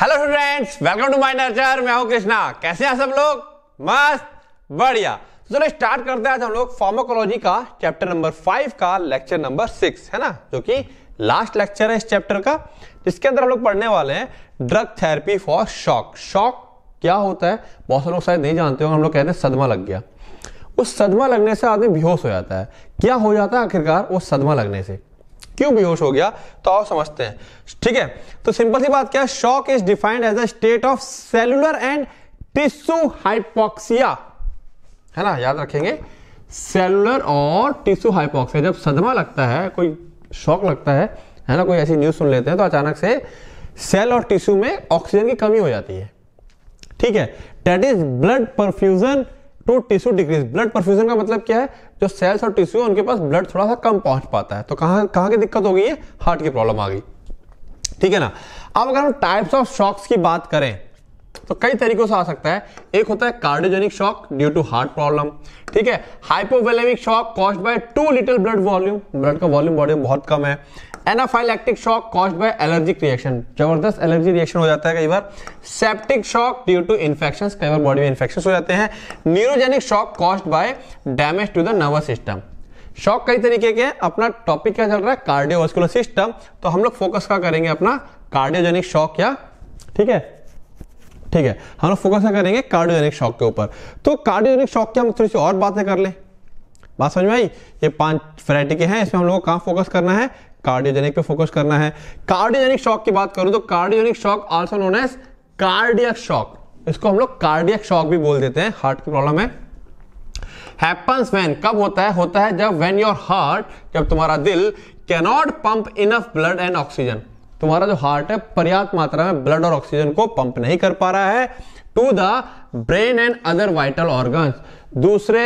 Hello friends welcome to my nature मैं हूं कृष्णा कैसे हैं सब लोग मस्त बढ़िया चलो स्टार्ट करते हैं हम लोग फार्माकोलॉजी का चैप्टर नंबर फाइव का लेक्चर नंबर सिक्स है ना जो कि लास्ट लेक्चर है इस चैप्टर का जिसके अंदर हम लोग पढ़ने वाले हैं drug therapy for shock shock क्या होता है बहुत से लोग शायद नहीं जानते हो हम लोग कहते हैं सदमा लग गया उस सदमा लगने से आदमी बेहोश हो जाता है क्या हो जाता है आखिरकार वो सदमा लगने से क्यों बेहोश हो गया तो आओ समझते हैं ठीक है तो सिंपल सी बात क्या है shock is defined as a state of cellular and tissue hypoxia है ना याद रखेंगे सेलुलर और टिश्यू हाइपोक्सिया जब सदमा लगता है कोई शॉक लगता है है ना कोई ऐसी न्यूज सुन लेते हैं तो अचानक से सेल और टिश्यू में ऑक्सीजन की कमी हो जाती है ठीक है that is blood perfusion to tissue decrease blood perfusion का मतलब क्या है जो सेल्स और टिश्यू उनके पास ब्लड थोड़ा सा कम पहुंच पाता है तो कहां कहां की दिक्कत हो गई है हार्ट की प्रॉब्लम आ गई ठीक है ना अब अगर हम टाइप्स ऑफ शॉक्स की बात करें तो कई तरीकों से आ सकता है एक होता है cardiogenic shock due to heart problem ठीक है hypovolemic shock caused by too little blood volume blood का वॉल्यूम बॉडी में बहुत कम है anaphylactic shock caused by allergic reaction जबरदस्त एलर्जी रिएक्शन हो जाता है कई बार septic shock due to infection कई बार बॉडी में इन्फेक्शन हो जाते हैं neurogenic shock caused by damage to the nervous system shock कई तरीके के अपना टॉपिक क्या चल रहा है कार्डियोवास्कुलर सिस्टम तो हम लोग फोकस क्या करेंगे अपना कार्डियोजेनिक शॉक या ठीक है ठीक है हम लोग फोकस करेंगे कार्डियोजेनिक शॉक के ऊपर तो कार्डियोजेनिक शॉक की हम थोड़ी सी और बातें कर लें बात समझ में आई ये पांच वेराइटी के हैं इसमें हम लोग कहाँ फोकस करना है कार्डियोजेनिक पे फोकस करना है कार्डियोजेनिक शॉक की बात करूं तो cardiogenic shock also known as cardiac shock इसको हम लोग कार्डियक शॉक भी बोल देते हैं हार्ट की प्रॉब्लम है हैपन्स व्हेन कब होता है होता है जब व्हेन योर हार्ट जब तुम्हारा दिल cannot pump enough blood and oxygen तुम्हारा जो हार्ट है पर्याप्त मात्रा में ब्लड और ऑक्सीजन को पंप नहीं कर पा रहा है to the brain and other vital organ दूसरे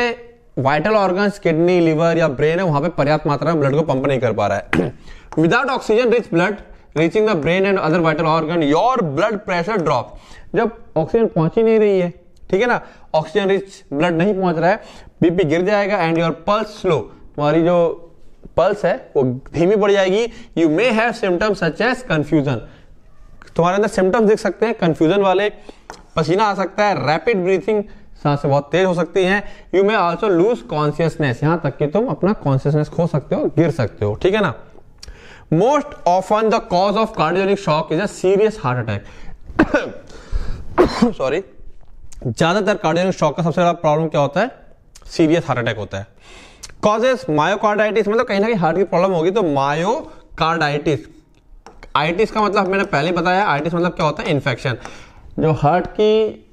वाइटल ऑर्गन किडनी लिवर या ब्रेन है वहां पे पर्याप्त मात्रा में ब्लड को पंप नहीं कर पा रहा है without oxygen rich blood reaching the brain and other vital organ your blood pressure drop जब ऑक्सीजन पहुंच ही नहीं रही है ठीक है ना ऑक्सीजन रिच ब्लड नहीं पहुंच रहा है बीपी गिर जाएगा एंड योर पल्स स्लो तुम्हारी जो पल्स है वो धीमी पड़ जाएगी you may have symptoms such as confusion तुम्हारे अंदर सिम्टम्स दिख सकते हैं कन्फ्यूजन वाले पसीना आ सकता है रैपिड ब्रीथिंग सांसें बहुत तेज हो सकती हैं you may also lose consciousness यहां तक कि तुम अपना कॉन्सियसनेस खो सकते हो गिर सकते हो ठीक है ना most often the cause of cardiogenic shock is a serious heart attack sorry ज्यादातर कार्डियोजेनिक शॉक का सबसे बड़ा प्रॉब्लम क्या होता है सीरियस हार्ट अटैक होता है कॉजेस मायोकार्डाइटिस मतलब कहीं ना कहीं हार्ट की प्रॉब्लम होगी तो मायोकार्डाइटिस आइटिस का मतलब मैंने पहले बताया आइटिस मतलब क्या होता है इन्फेक्शन जो हार्ट की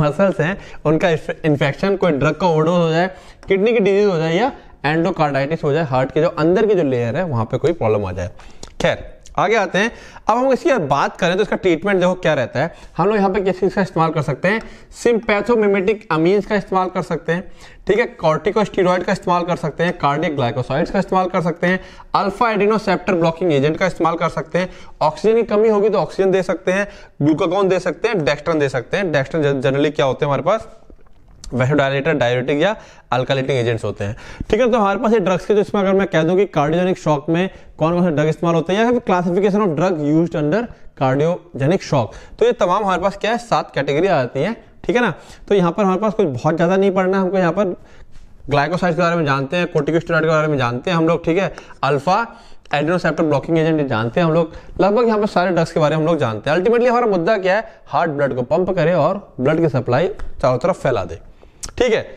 मसल्स हैं उनका इन्फेक्शन कोई ड्रग का ओडोज हो जाए किडनी की डिजीज हो जाए या एंडोकार्डाइटिस हो जाए हार्ट के जो अंदर की जो लेयर है वहाँ पे कोई प्रॉब्लम आ जाए खैर आगे आते हैं अब हम इसकी बात करें तो इसका ट्रीटमेंट देखो क्या रहता है हम लोग यहाँ पे किस चीज़ का इस्तेमाल कर सकते हैं सिम्पैथोमिमेटिक अमीन्स का इस्तेमाल कर सकते हैं ठीक है कॉर्टिकोस्टीरोइड का इस्तेमाल कर सकते हैं कार्डिक ग्लाइकोसाइड्स का इस्तेमाल कर सकते हैं अल्फा एडिनोसेप्टर ब्लॉकिंग एजेंट का इस्तेमाल कर सकते हैं ऑक्सीजन की कमी होगी तो ऑक्सीजन दे सकते हैं ग्लूकोकॉन दे सकते हैं डेक्स्ट्रन दे सकते हैं डेक्स्ट्रन जनरली क्या होते हैं हमारे पास वेसोडायलेटर डायरेटिक या अल्कालेटिंग एजेंट्स होते हैं ठीक है तो हमारे पास ये ड्रग्स के जो तो इसमें अगर मैं कह दूं कि कार्डियोजेनिक शॉक में कौन कौन से ड्रग इस्तेमाल होते हैं या फिर classification of drug use under cardiogenic shock तो ये तमाम हमारे पास क्या है सात कैटेगरी आ जाती है ठीक है ना तो यहाँ पर हमारे पास कुछ बहुत ज़्यादा नहीं पढ़ना हमको यहाँ पर ग्लाइकोसाइड के बारे में जानते हैं कोटिकोस्टेरॉइड के बारे में जानते हैं हम लोग ठीक है अल्फा एड्रोसेप्टर ब्लॉकिंग एजेंट जानते हैं हम लोग लगभग यहाँ पर सारे ड्रग्स के बारे में हम लोग जानते हैं अल्टीमेटली हमारा मुद्दा क्या है हार्ट ब्लड को पंप करे और ब्लड की सप्लाई चारों तरफ फैला दे ठीक है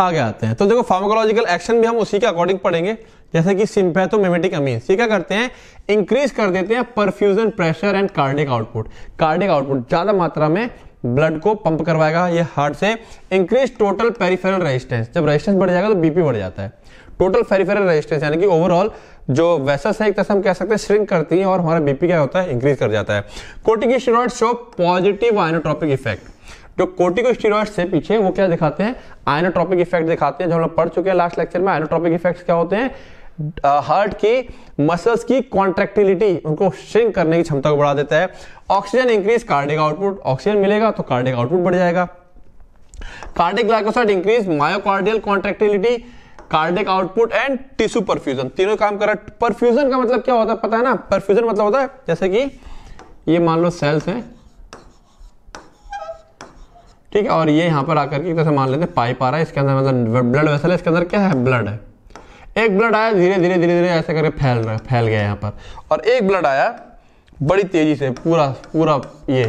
आगे आते हैं तो देखो फार्माकोलॉजिकल एक्शन भी हम उसी के अकॉर्डिंग पढ़ेंगे जैसे कि सिंपैथोमेमेटिक अमीन्स ये क्या करते हैं इंक्रीज कर देते हैं perfusion pressure and cardiac output cardiac output ज़्यादा मात्रा में ब्लड को पंप करवाएगा ये हार्ट से इंक्रीज टोटल पेरीफेरल रेजिस्टेंस जब रेजिस्टेंस बढ़ जाएगा तो बीपी बढ़ जाता है टोटल पेरीफेरल रेजिस्टेंस यानी कि ओवरऑल जो वैसा है एक तरह से हम कह सकते हैं श्रिंक करती है और हमारा बीपी क्या होता है इंक्रीज कर जाता है कोटिकी शो पॉजिटिव आइनोट्रॉपिक इफेक्ट जो कोर्टिकोस्टेरॉइड से पीछे वो क्या दिखाते हैं आइनोट्रॉपिक इफेक्ट दिखाते हैं जो हम लोग पढ़ चुके हैं लास्ट लेक्चर में आइनोट्रॉपिक इफेक्ट क्या होते हैं हार्ट की मसल्स की कॉन्ट्रेक्टिलिटी उनको श्रिंक करने की क्षमता को बढ़ा देता है oxygen increase cardiac output oxygen मिलेगा तो कार्डिक आउटपुट बढ़ जाएगा cardiac glycoside increase myocardial contractility cardiac output and tissue perfusion तीनों काम कर रहा है परफ्यूजन का मतलब क्या होता है पता है ना परफ्यूजन मतलब होता है जैसे कि ये मान लो सेल्स हैं ठीक है और ये यहाँ पर आकर के जैसे मान लेते हैं पाइप आ रहा है इसके अंदर मतलब ब्लड वेसल है इसके अंदर क्या है ब्लड है एक ब्लड आया धीरे धीरे धीरे धीरे ऐसे करके फैल रहा फैल गया यहाँ पर और एक ब्लड आया बड़ी तेजी से पूरा पूरा ये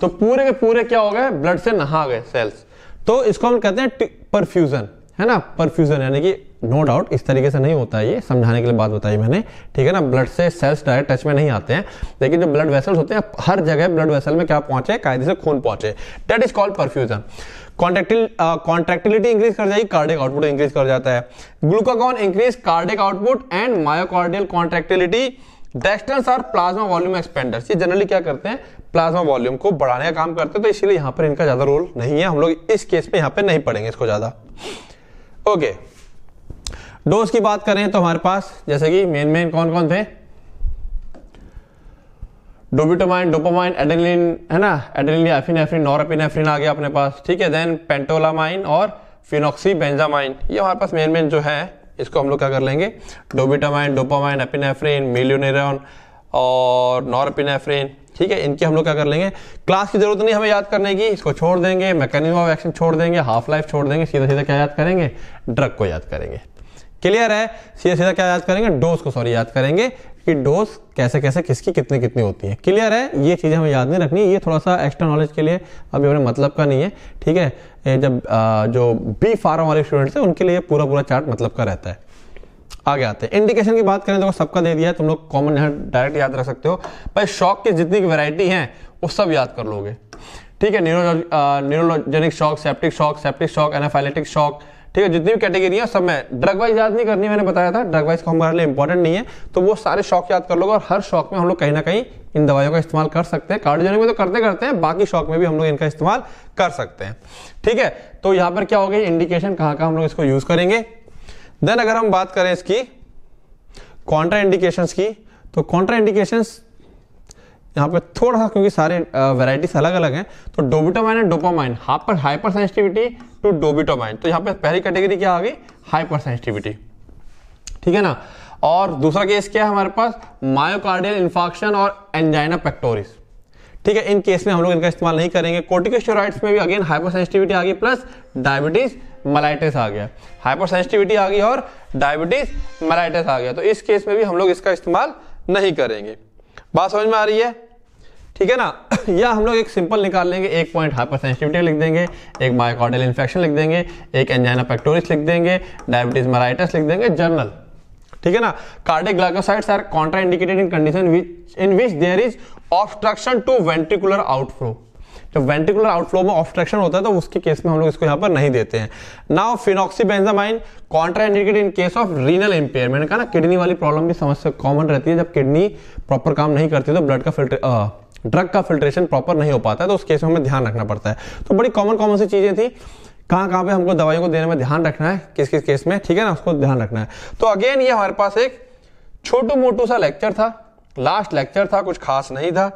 तो पूरे के पूरे क्या हो गए ब्लड से नहा गए सेल्स तो इसको हम कहते हैं परफ्यूजन है ना परफ्यूजन यानी कि नो no डाउट इस तरीके से नहीं होता है ये समझाने के लिए बात बताई मैंने ठीक है ना ब्लड से सेल्स डायरेक्ट टच में नहीं आते हैं लेकिन जो ब्लड वेसल्स होते हैं हर जगह ब्लड वेसल में क्या पहुंचे कायदे से खून पहुंचे that is called perfusion contractile contractility increase कर जाएगी कार्डिक आउटपुट इंक्रीज कर जाता है glucagon increase cardiac output and myocardial contractility डेस्टर्स और प्लाज्मा वॉल्यूम एक्सपेंडर ये जनरली क्या करते हैं प्लाज्मा वॉल्यूम को बढ़ाने का काम करते हैं तो इसलिए यहां पर इनका ज़्यादा रोल नहीं है हम लोग इस केस में यहां पर नहीं पड़ेंगे इसको ज़्यादा ओके okay. डोज की बात करें तो हमारे पास जैसे कि मेन मेन कौन कौन थे डोबिटोमाइन डोपोमाइन एडेलिन है ना एडेलिन एफिन एफिन नॉरपिन एफिन आ गया अपने पास ठीक है देन पेंटोलामाइन और फिनोक्सी बेंजामाइन ये हमारे पास मेन मेन जो है इसको हम लोग क्या कर लेंगे डोबिटामाइन डोपामाइन एपिनेफ्रिन मिल्यूनेरॉन और नॉरपिनेफ्रिन ठीक है इनकी हम लोग क्या कर लेंगे क्लास की जरूरत नहीं हमें याद करने की इसको छोड़ देंगे मैकेनिज्म ऑफ एक्शन छोड़ देंगे हाफ लाइफ छोड़ देंगे सीधा सीधा क्या याद करेंगे ड्रग को याद करेंगे क्लियर है सीधा सीधा क्या याद करेंगे डोज को सॉरी याद करेंगे कि डोज कैसे कैसे किसकी कितनी कितनी होती है क्लियर है ये चीजें हमें याद नहीं रखनी ये थोड़ा सा एक्स्ट्रा नॉलेज के लिए अभी हमें मतलब का नहीं है ठीक है जब जो बी फार्म वाले स्टूडेंट्स हैं उनके लिए पूरा पूरा चार्ट मतलब का रहता है आगे आते हैं इंडिकेशन की बात करें तो सबका दे दिया है तुम लोग कॉमन यहाँ डायरेक्ट याद रख सकते हो भाई शॉक की जितनी वेरायटी है वो सब याद कर लोगे ठीक है neurogenic shock septic shock septic shock anaphylactic shock ठीक है जितनी भी कैटेगरी है सब में ड्रग वाइज याद नहीं करनी मैंने बताया था ड्रग वाइज को हमारे लिए इंपॉर्टेंट नहीं है तो वो सारे शौक याद कर लोग और हर शौक में हम लोग कहीं ना कहीं इन दवाइयों का इस्तेमाल कर सकते हैं कार्डियोजेनिक में तो करते करते हैं बाकी शौक में भी हम लोग इनका इस्तेमाल कर सकते हैं ठीक है तो यहां पर क्या हो गई इंडिकेशन कहां कहां हम लोग इसको यूज करेंगे देन अगर हम बात करें इसकी कॉन्ट्रा इंडिकेशन की तो कॉन्ट्रा इंडिकेशन यहाँ पर थोड़ा सा क्योंकि सारे वेराइटीज अलग अलग हैं तो डोबिटोमाइन एंड डोपामाइन हाँ पर हाइपर सेंसिटिविटी टू डोबिटोमाइन तो यहाँ पर पहली कैटेगरी क्या आ गई हाइपर सेंसिटिविटी ठीक है ना और दूसरा केस क्या है हमारे पास मायोकार्डियल इन्फॉक्शन और एंजाइना पेक्टोरिस ठीक है इन केस में हम लोग इनका इस्तेमाल नहीं करेंगे कोर्टिकोस्टेरॉइड्स में भी अगेन हाइपर सेंसिटिविटी आ गई प्लस डायबिटीज मलाइटिस आ गया हाइपर सेंसिटिविटी आ गई और डायबिटीज मलाइटिस आ गया तो इस केस में भी हम लोग इसका इस्तेमाल नहीं करेंगे बात समझ में आ रही है ठीक है ना या हम लोग एक सिंपल निकाल लेंगे एक पॉइंट हाइपर सेंसिटिविटी लिख देंगे एक माइकॉडल इन्फेक्शन लिख देंगे एक एंजाइना पेक्टोरिस लिख देंगे डायबिटीज मराइटस लिख देंगे जर्नल ठीक है ना cardiac glycosides are contraindicated in condition in which there is obstruction to ventricular outflow जब वेंटिकुलर आउटफ्लो में ऑब्स्ट्रक्शन होता है तो उसके केस में हम लोग इसको यहाँ पर नहीं देते हैं now phenoxybenzamine contraindicated in case of renal impair मैंने कहा ना किडनी वाली प्रॉब्लम भी समस्या कॉमन रहती है जब किडनी प्रॉपर काम नहीं करती तो ब्लड का फिल्टर ड्रग का फिल्ट्रेशन प्रॉपर नहीं हो पाता है तो उस केस में हमें ध्यान रखना पड़ता है तो बड़ी कॉमन कॉमन सी चीज़ें थी कहां कहां पे हमको दवाइयों को देने में ध्यान रखना है किस किस केस में ठीक है ना उसको ध्यान रखना है तो अगेन ये हमारे पास एक छोटू मोटू सा लेक्चर था लास्ट लेक्चर था कुछ खास नहीं था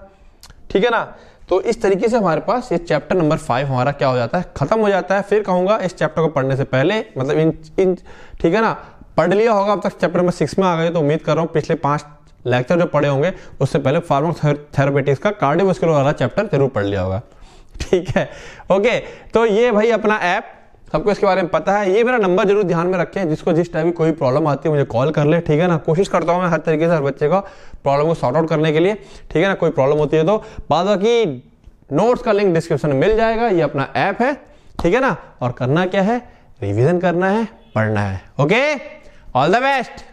ठीक है ना तो इस तरीके से हमारे पास ये चैप्टर नंबर फाइव हमारा क्या हो जाता है खत्म हो जाता है फिर कहूंगा इस चैप्टर को पढ़ने से पहले मतलब इन इन ठीक है ना पढ़ लिया होगा अब तक चैप्टर नंबर सिक्स में आ गए तो उम्मीद कर रहा हूँ पिछले पांच लेक्चर जो पढ़े होंगे उससे पहले फार्मो का कार्डियोवस्कुलर वाला चैप्टर जरूर पढ़ लिया होगा ठीक है ओके तो ये भाई अपना ऐप सबको इसके बारे में पता है ये मेरा नंबर जरूर ध्यान में रखें जिसको जिस टाइम की कोई प्रॉब्लम आती है मुझे कॉल कर ले ठीक है ना कोशिश करता हूँ मैं हर तरीके से हर बच्चे का प्रॉब्लम को सॉर्ट आउट करने के लिए ठीक है ना कोई प्रॉब्लम होती है तो बाद बाकी नोट्स का लिंक डिस्क्रिप्शन में मिल जाएगा ये अपना ऐप है ठीक है ना और करना क्या है रिविजन करना है पढ़ना है ओके ऑल द बेस्ट